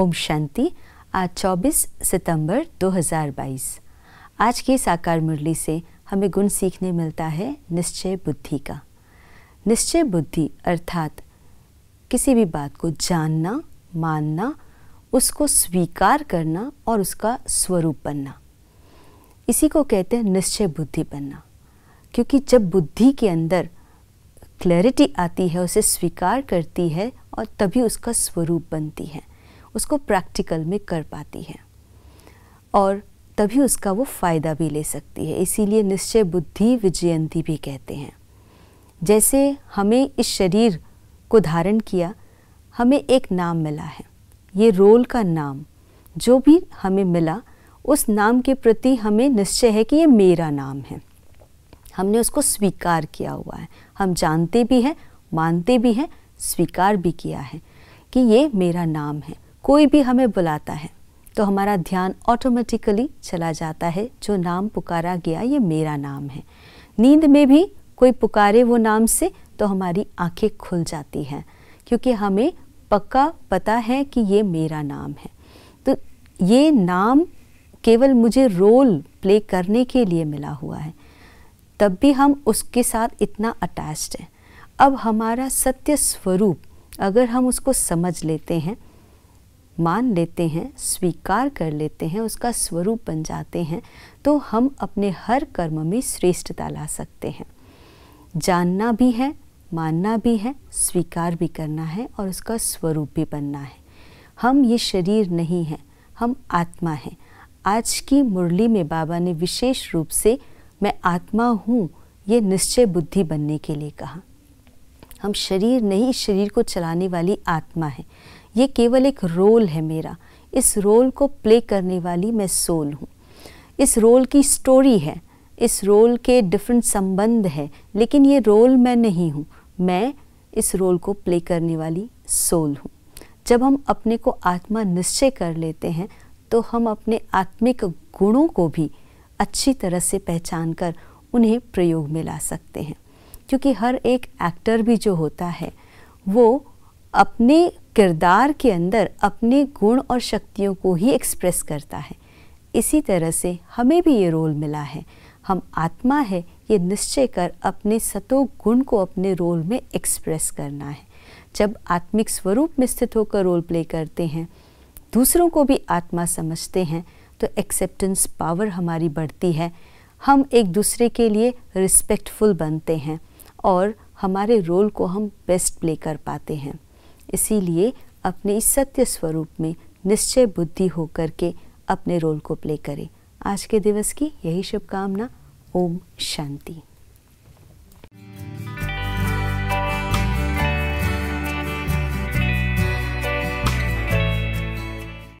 ओम शांति आज 24 सितंबर 2022 आज की साकार मुरली से हमें गुण सीखने मिलता है निश्चय बुद्धि का निश्चय बुद्धि अर्थात किसी भी बात को जानना मानना उसको स्वीकार करना और उसका स्वरूप बनना इसी को कहते हैं निश्चय बुद्धि बनना क्योंकि जब बुद्धि के अंदर क्लैरिटी आती है उसे स्वीकार करती है और तभी उसका स्वरूप बनती है उसको प्रैक्टिकल में कर पाती है और तभी उसका वो फ़ायदा भी ले सकती है इसीलिए निश्चय बुद्धि विजयंती भी कहते हैं जैसे हमें इस शरीर को धारण किया हमें एक नाम मिला है ये रोल का नाम जो भी हमें मिला उस नाम के प्रति हमें निश्चय है कि ये मेरा नाम है हमने उसको स्वीकार किया हुआ है हम जानते भी हैं मानते भी हैं स्वीकार भी किया है कि ये मेरा नाम है कोई भी हमें बुलाता है तो हमारा ध्यान ऑटोमेटिकली चला जाता है जो नाम पुकारा गया ये मेरा नाम है नींद में भी कोई पुकारे वो नाम से तो हमारी आंखें खुल जाती हैं क्योंकि हमें पक्का पता है कि ये मेरा नाम है तो ये नाम केवल मुझे रोल प्ले करने के लिए मिला हुआ है तब भी हम उसके साथ इतना अटैच्ड हैं अब हमारा सत्य स्वरूप अगर हम उसको समझ लेते हैं मान लेते हैं स्वीकार कर लेते हैं उसका स्वरूप बन जाते हैं तो हम अपने हर कर्म में श्रेष्ठता ला सकते हैं जानना भी है मानना भी है स्वीकार भी करना है और उसका स्वरूप भी बनना है हम ये शरीर नहीं हैं हम आत्मा हैं आज की मुरली में बाबा ने विशेष रूप से मैं आत्मा हूँ ये निश्चय बुद्धि बनने के लिए कहा हम शरीर नहीं शरीर को चलाने वाली आत्मा है ये केवल एक रोल है मेरा इस रोल को प्ले करने वाली मैं सोल हूँ इस रोल की स्टोरी है इस रोल के डिफरेंट संबंध है लेकिन ये रोल मैं नहीं हूँ मैं इस रोल को प्ले करने वाली सोल हूँ जब हम अपने को आत्मा निश्चय कर लेते हैं तो हम अपने आत्मिक गुणों को भी अच्छी तरह से पहचान कर उन्हें प्रयोग में ला सकते हैं क्योंकि हर एक एक्टर भी जो होता है वो अपने किरदार के अंदर अपने गुण और शक्तियों को ही एक्सप्रेस करता है इसी तरह से हमें भी ये रोल मिला है हम आत्मा है ये निश्चय कर अपने सतो गुण को अपने रोल में एक्सप्रेस करना है जब आत्मिक स्वरूप में स्थित होकर रोल प्ले करते हैं दूसरों को भी आत्मा समझते हैं तो एक्सेप्टेंस पावर हमारी बढ़ती है हम एक दूसरे के लिए रिस्पेक्टफुल बनते हैं और हमारे रोल को हम बेस्ट प्ले कर पाते हैं इसीलिए अपने इस सत्य स्वरूप में निश्चय बुद्धि होकर के अपने रोल को प्ले करें आज के दिवस की यही शुभकामना ओम शांति